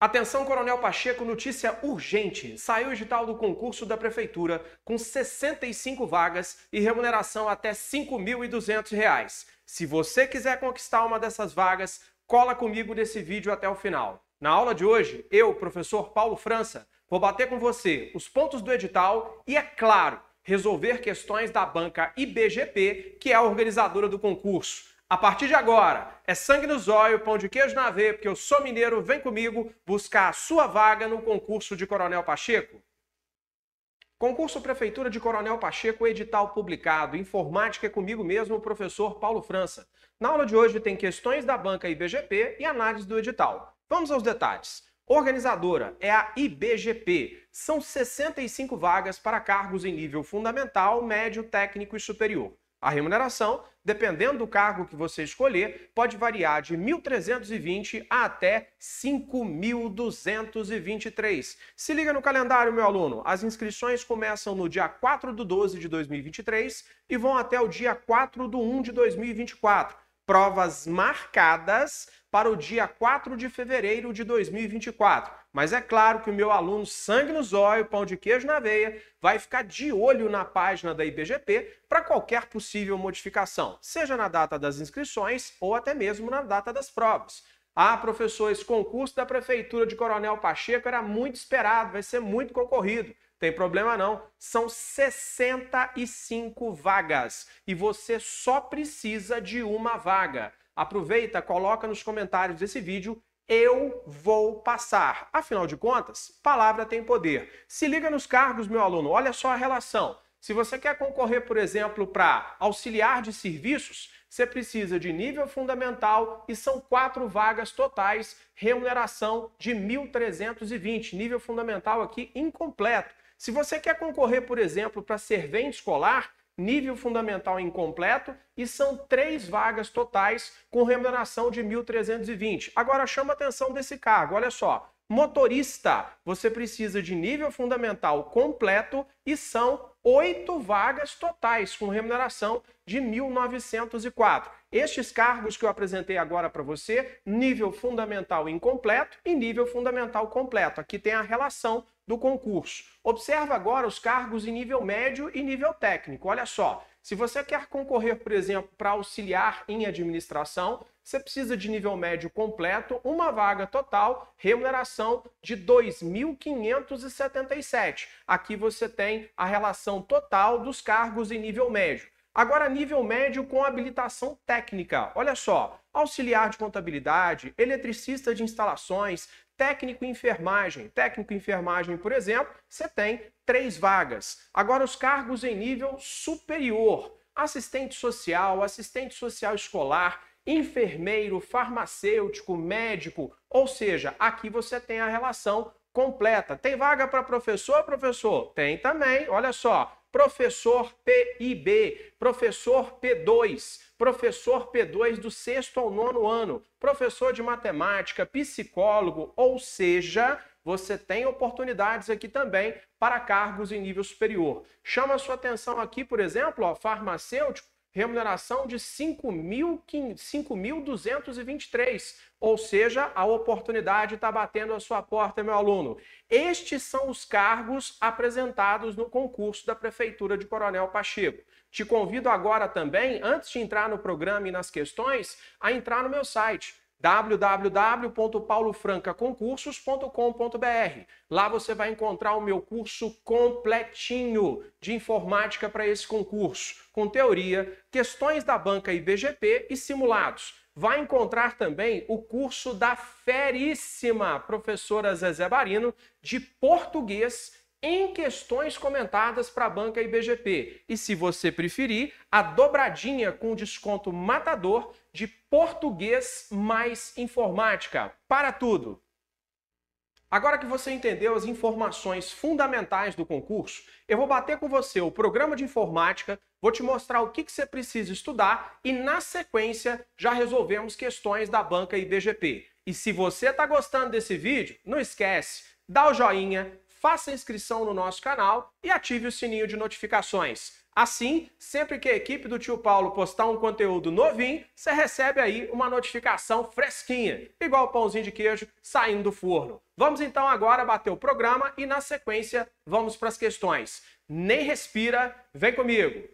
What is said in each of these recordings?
Atenção, Coronel Pacheco, notícia urgente. Saiu o edital do concurso da Prefeitura com 65 vagas e remuneração até R$ 5.200. Se você quiser conquistar uma dessas vagas, cola comigo nesse vídeo até o final. Na aula de hoje, eu, professor Paulo França, vou bater com você os pontos do edital e, é claro, resolver questões da banca IBGP, que é a organizadora do concurso. A partir de agora, é sangue no zóio, pão de queijo na veia, porque eu sou mineiro, vem comigo buscar a sua vaga no concurso de Coronel Pacheco. Concurso Prefeitura de Coronel Pacheco, edital publicado, informática é comigo mesmo, o professor Paulo França. Na aula de hoje tem questões da banca IBGP e análise do edital. Vamos aos detalhes. Organizadora é a IBGP. São 65 vagas para cargos em nível fundamental, médio, técnico e superior. A remuneração, dependendo do cargo que você escolher, pode variar de 1.320 a até 5.223. Se liga no calendário, meu aluno. As inscrições começam no dia 4 do 12 de 2023 e vão até o dia 4 do 1 de 2024. Provas marcadas para o dia 4 de fevereiro de 2024. Mas é claro que o meu aluno Sangue no Zóio, Pão de Queijo na Veia, vai ficar de olho na página da IBGP para qualquer possível modificação, seja na data das inscrições ou até mesmo na data das provas. Ah, professor, esse concurso da Prefeitura de Coronel Pacheco era muito esperado, vai ser muito concorrido. Tem problema não, são 65 vagas e você só precisa de uma vaga. Aproveita, coloca nos comentários desse vídeo eu vou passar. Afinal de contas, palavra tem poder. Se liga nos cargos, meu aluno, olha só a relação. Se você quer concorrer, por exemplo, para auxiliar de serviços, você precisa de nível fundamental e são quatro vagas totais, remuneração de 1.320, nível fundamental aqui incompleto. Se você quer concorrer, por exemplo, para servente escolar, nível fundamental incompleto e são três vagas totais com remuneração de 1.320. Agora chama atenção desse cargo, olha só. Motorista, você precisa de nível fundamental completo e são oito vagas totais com remuneração de 1.904. Estes cargos que eu apresentei agora para você, nível fundamental incompleto e nível fundamental completo. Aqui tem a relação do concurso. Observa agora os cargos em nível médio e nível técnico. Olha só, se você quer concorrer, por exemplo, para auxiliar em administração, você precisa de nível médio completo, uma vaga total, remuneração de 2.577. Aqui você tem a relação total dos cargos em nível médio. Agora, nível médio com habilitação técnica. Olha só, auxiliar de contabilidade, eletricista de instalações, Técnico em enfermagem. Técnico em enfermagem, por exemplo, você tem três vagas. Agora, os cargos em nível superior: assistente social, assistente social escolar, enfermeiro, farmacêutico, médico. Ou seja, aqui você tem a relação completa. Tem vaga para professor, professor? Tem também. Olha só, professor PIB, professor P2, professor P2 do sexto ao nono ano, professor de matemática, psicólogo, ou seja, você tem oportunidades aqui também para cargos em nível superior. Chama a sua atenção aqui, por exemplo, ó, farmacêutico, remuneração de 5.223, ou seja, a oportunidade está batendo a sua porta, meu aluno. Estes são os cargos apresentados no concurso da Prefeitura de Coronel Pacheco. Te convido agora também, antes de entrar no programa e nas questões, a entrar no meu site www.paulofrancaconcursos.com.br. Lá você vai encontrar o meu curso completinho de informática para esse concurso, com teoria, questões da banca IBGP e simulados. Vai encontrar também o curso da feríssima professora Zezé Barino de português em questões comentadas para a banca IBGP. E se você preferir, a dobradinha com desconto matador de português mais informática. Para tudo! Agora que você entendeu as informações fundamentais do concurso, eu vou bater com você o programa de informática, vou te mostrar o que, você precisa estudar e, na sequência, já resolvemos questões da banca IBGP. E se você está gostando desse vídeo, não esquece, dá o joinha, faça inscrição no nosso canal e ative o sininho de notificações. Assim, sempre que a equipe do tio Paulo postar um conteúdo novinho, você recebe aí uma notificação fresquinha, igual o pãozinho de queijo saindo do forno. Vamos então agora bater o programa e na sequência vamos para as questões. Nem respira, vem comigo.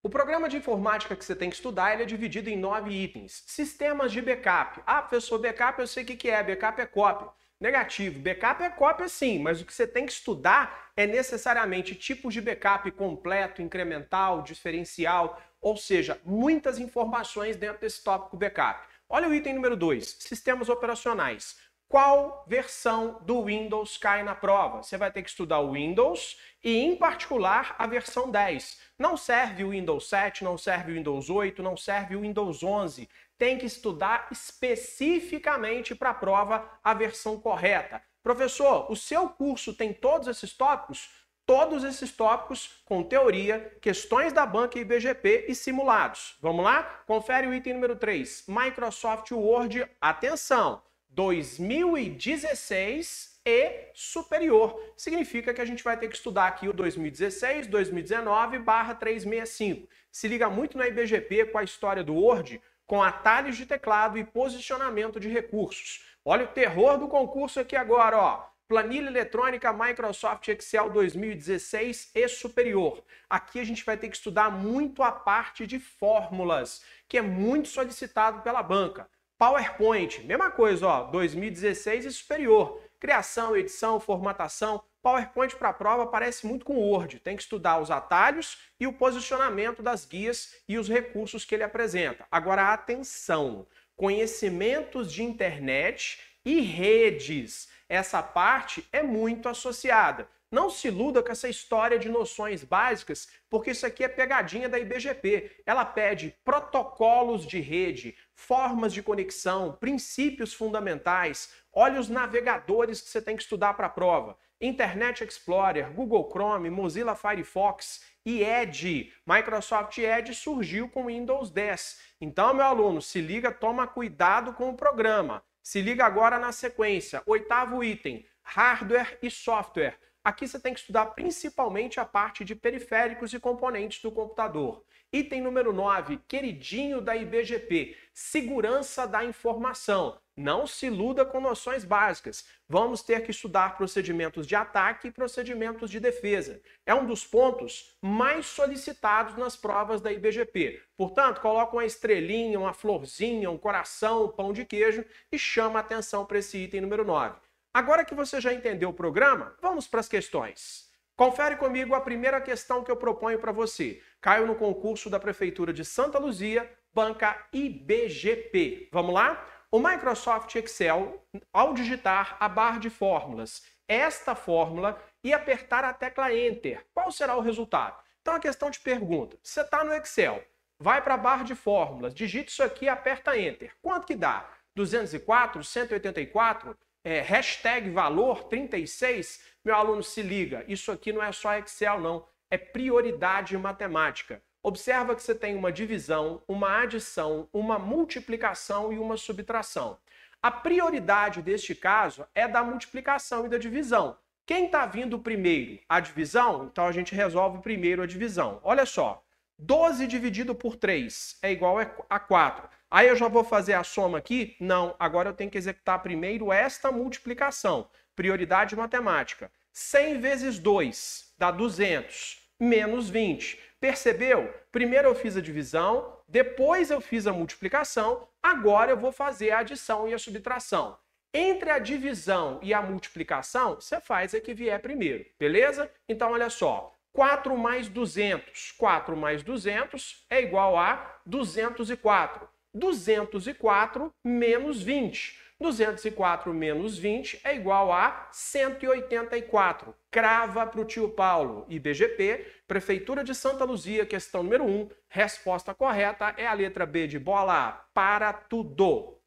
O programa de informática que você tem que estudar é dividido em nove itens. Sistemas de backup. Ah, professor, backup eu sei o que é. Backup é cópia negativo. Backup é cópia sim, mas o que você tem que estudar é necessariamente tipos de backup completo, incremental, diferencial, ou seja, muitas informações dentro desse tópico backup. Olha o item número 2, sistemas operacionais. Qual versão do Windows cai na prova? Você vai ter que estudar o Windows e, em particular, a versão 10. Não serve o Windows 7, não serve o Windows 8, não serve o Windows 11 tem que estudar especificamente para a prova a versão correta. Professor, o seu curso tem todos esses tópicos? Todos esses tópicos com teoria, questões da banca e IBGP e simulados. Vamos lá? Confere o item número 3, Microsoft Word, atenção, 2016 e superior. Significa que a gente vai ter que estudar aqui o 2016, 2019 barra 365. Se liga muito na IBGP com a história do Word, com atalhos de teclado e posicionamento de recursos. Olha o terror do concurso aqui agora, ó. Planilha eletrônica Microsoft Excel 2016 e superior. Aqui a gente vai ter que estudar muito a parte de fórmulas, que é muito solicitado pela banca. PowerPoint, mesma coisa, ó, 2016 e superior. Criação, edição, formatação, PowerPoint para a prova parece muito com Word, tem que estudar os atalhos e o posicionamento das guias e os recursos que ele apresenta. Agora, atenção! Conhecimentos de internet e redes. Essa parte é muito associada. Não se iluda com essa história de noções básicas, porque isso aqui é pegadinha da IBGP. Ela pede protocolos de rede, formas de conexão, princípios fundamentais. Olha os navegadores que você tem que estudar para a prova. Internet Explorer, Google Chrome, Mozilla Firefox e Edge. Microsoft Edge surgiu com Windows 10. Então, meu aluno, se liga, toma cuidado com o programa. Se liga agora na sequência. Oitavo item: hardware e software. Aqui você tem que estudar principalmente a parte de periféricos e componentes do computador. Item número 9, queridinho da IBGP, segurança da informação. Não se iluda com noções básicas. Vamos ter que estudar procedimentos de ataque e procedimentos de defesa. É um dos pontos mais solicitados nas provas da IBGP. Portanto, coloca uma estrelinha, uma florzinha, um coração, um pão de queijo e chama atenção para esse item número 9. Agora que você já entendeu o programa, vamos para as questões. Confere comigo a primeira questão que eu proponho para você. Caiu no concurso da Prefeitura de Santa Luzia, banca IBGP. Vamos lá? o Microsoft Excel, ao digitar a barra de fórmulas, esta fórmula e apertar a tecla Enter, qual será o resultado? Então a questão te pergunta, você está no Excel, vai para a barra de fórmulas, digita isso aqui e aperta Enter. Quanto que dá? 204, 184, é, hashtag valor 36? Meu aluno, se liga, isso aqui não é só Excel não, é prioridade matemática. Observa que você tem uma divisão, uma adição, uma multiplicação e uma subtração. A prioridade deste caso é da multiplicação e da divisão. Quem está vindo primeiro? A divisão? Então a gente resolve primeiro a divisão. Olha só, 12 dividido por 3 é igual a 4. Aí eu já vou fazer a soma aqui? Não, agora eu tenho que executar primeiro esta multiplicação. Prioridade matemática. 100 vezes 2 dá 200, menos 20 Percebeu? Primeiro eu fiz a divisão, depois eu fiz a multiplicação, agora eu vou fazer a adição e a subtração. Entre a divisão e a multiplicação, você faz a que vier primeiro, beleza? Então, olha só, 4 mais 200. 4 mais 200 é igual a 204. 204 menos 20. 204 menos 20 é igual a 184. Crava para o tio Paulo. IBGP, Prefeitura de Santa Luzia, questão número 1. Resposta correta é a letra B de bola. Para tudo.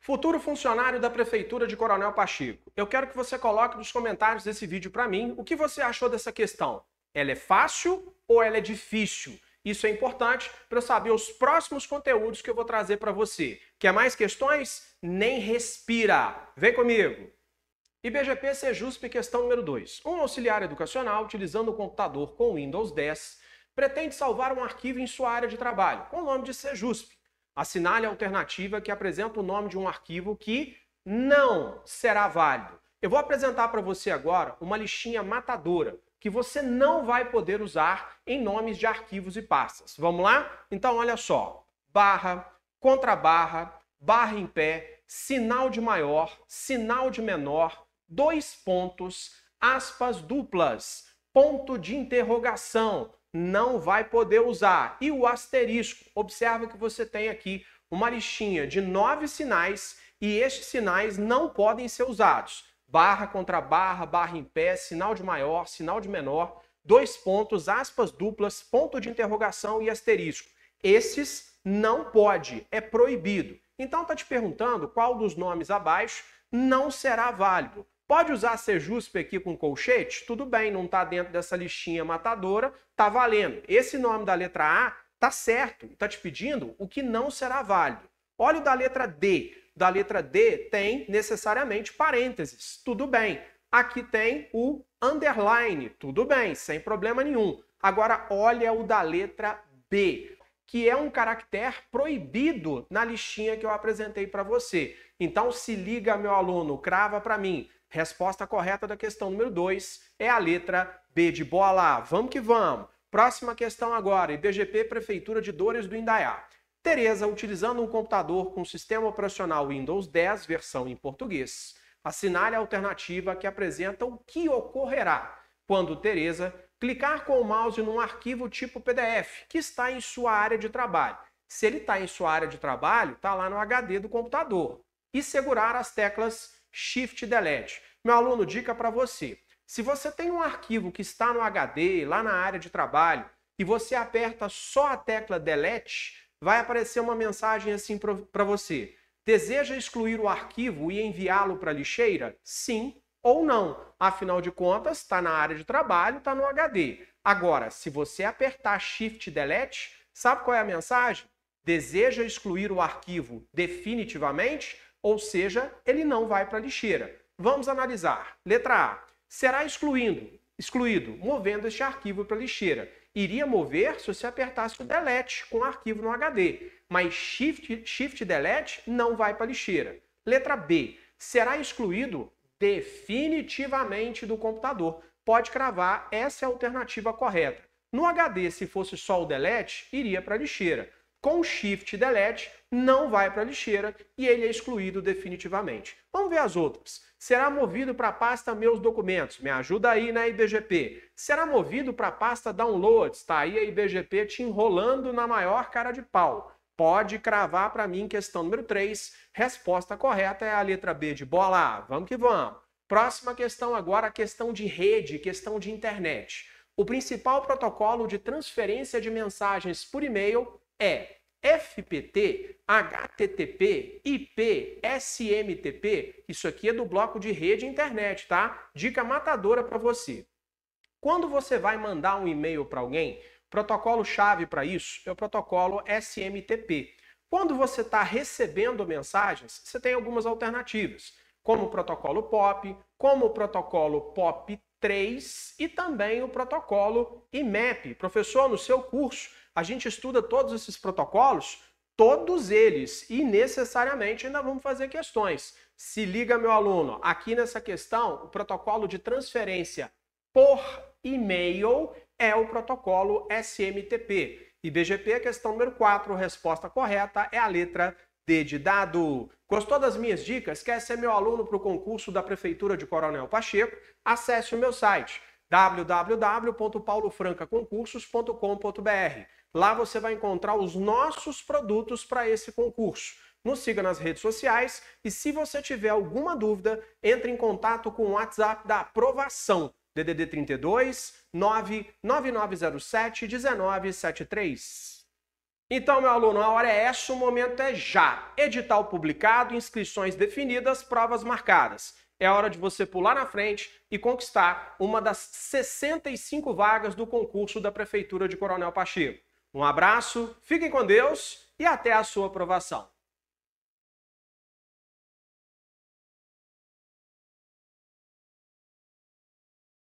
Futuro funcionário da Prefeitura de Coronel Pacheco. eu quero que você coloque nos comentários desse vídeo para mim o que você achou dessa questão. Ela é fácil ou ela é difícil? Isso é importante para eu saber os próximos conteúdos que eu vou trazer para você. Quer mais questões? Nem respira. Vem comigo. IBGP Cejusp questão número 2. Um auxiliar educacional, utilizando um computador com Windows 10, pretende salvar um arquivo em sua área de trabalho, com o nome de Cejusp. Assinale a alternativa que apresenta o nome de um arquivo que não será válido. Eu vou apresentar para você agora uma listinha matadora que você não vai poder usar em nomes de arquivos e pastas. Vamos lá? Então, olha só: barra, contrabarra, barra em pé, sinal de maior, sinal de menor, dois pontos, aspas duplas, ponto de interrogação. Não vai poder usar. E o asterisco. Observa que você tem aqui uma listinha de nove sinais e estes sinais não podem ser usados barra contra barra, barra em pé, sinal de maior, sinal de menor, dois pontos, aspas duplas, ponto de interrogação e asterisco. Esses não pode, é proibido. Então tá te perguntando qual dos nomes abaixo não será válido. Pode usar CJUSP aqui com colchete? Tudo bem, não está dentro dessa listinha matadora, tá valendo. Esse nome da letra A tá certo, tá te pedindo o que não será válido. Olha o da letra D da letra D tem necessariamente parênteses. Tudo bem. Aqui tem o underline. Tudo bem, sem problema nenhum. Agora, olha o da letra B, que é um caractere proibido na listinha que eu apresentei para você. Então, se liga, meu aluno, crava para mim. Resposta correta da questão número 2 é a letra B de bola. Vamos que vamos. Próxima questão agora, IBGP Prefeitura de Dores do Indaiá. Tereza, utilizando um computador com sistema operacional Windows 10, versão em português, assinale a alternativa que apresenta o que ocorrerá quando Tereza clicar com o mouse num arquivo tipo PDF que está em sua área de trabalho. Se ele está em sua área de trabalho, está lá no HD do computador. E segurar as teclas Shift Delete. Meu aluno, dica para você. Se você tem um arquivo que está no HD, lá na área de trabalho, e você aperta só a tecla Delete, vai aparecer uma mensagem assim para você. Deseja excluir o arquivo e enviá-lo para a lixeira? Sim ou não. Afinal de contas, está na área de trabalho, está no HD. Agora, se você apertar Shift Delete, sabe qual é a mensagem? Deseja excluir o arquivo definitivamente? Ou seja, ele não vai para a lixeira. Vamos analisar. Letra A. Será excluindo, excluído, movendo este arquivo para a lixeira iria mover se você apertasse o delete com o arquivo no HD, mas shift, shift delete não vai para a lixeira. Letra B, será excluído definitivamente do computador. Pode cravar, essa é a alternativa correta. No HD, se fosse só o delete, iria para a lixeira com Shift Delete não vai para a lixeira e ele é excluído definitivamente. Vamos ver as outras. Será movido para a pasta Meus Documentos. Me ajuda aí na IBGP. Será movido para a pasta Downloads. Está aí a IBGP te enrolando na maior cara de pau. Pode cravar para mim questão número 3. Resposta correta é a letra B de bola. Vamos que vamos. Próxima questão agora, questão de rede, questão de internet. O principal protocolo de transferência de mensagens por e-mail é FPT, HTTP, IP, SMTP. Isso aqui é do bloco de rede internet, tá? Dica matadora para você. Quando você vai mandar um e-mail para alguém, protocolo chave para isso é o protocolo SMTP. Quando você está recebendo mensagens, você tem algumas alternativas, como o protocolo POP, como o protocolo POP 3 e também o protocolo IMAP. Professor, no seu curso a gente estuda todos esses protocolos, todos eles, e necessariamente ainda vamos fazer questões. Se liga, meu aluno, aqui nessa questão, o protocolo de transferência por e-mail é o protocolo SMTP. IBGP, é questão número 4, resposta correta é a letra D de dado. Gostou das minhas dicas? Quer ser meu aluno para o concurso da Prefeitura de Coronel Pacheco? Acesse o meu site www.paulofrancaconcursos.com.br Lá você vai encontrar os nossos produtos para esse concurso. Nos siga nas redes sociais e se você tiver alguma dúvida, entre em contato com o WhatsApp da aprovação. DDD 32 99907 1973. Então, meu aluno, a hora é essa, o momento é já. Edital publicado, inscrições definidas, provas marcadas. É hora de você pular na frente e conquistar uma das 65 vagas do concurso da Prefeitura de Coronel Pacheco. Um abraço, fiquem com Deus e até a sua aprovação.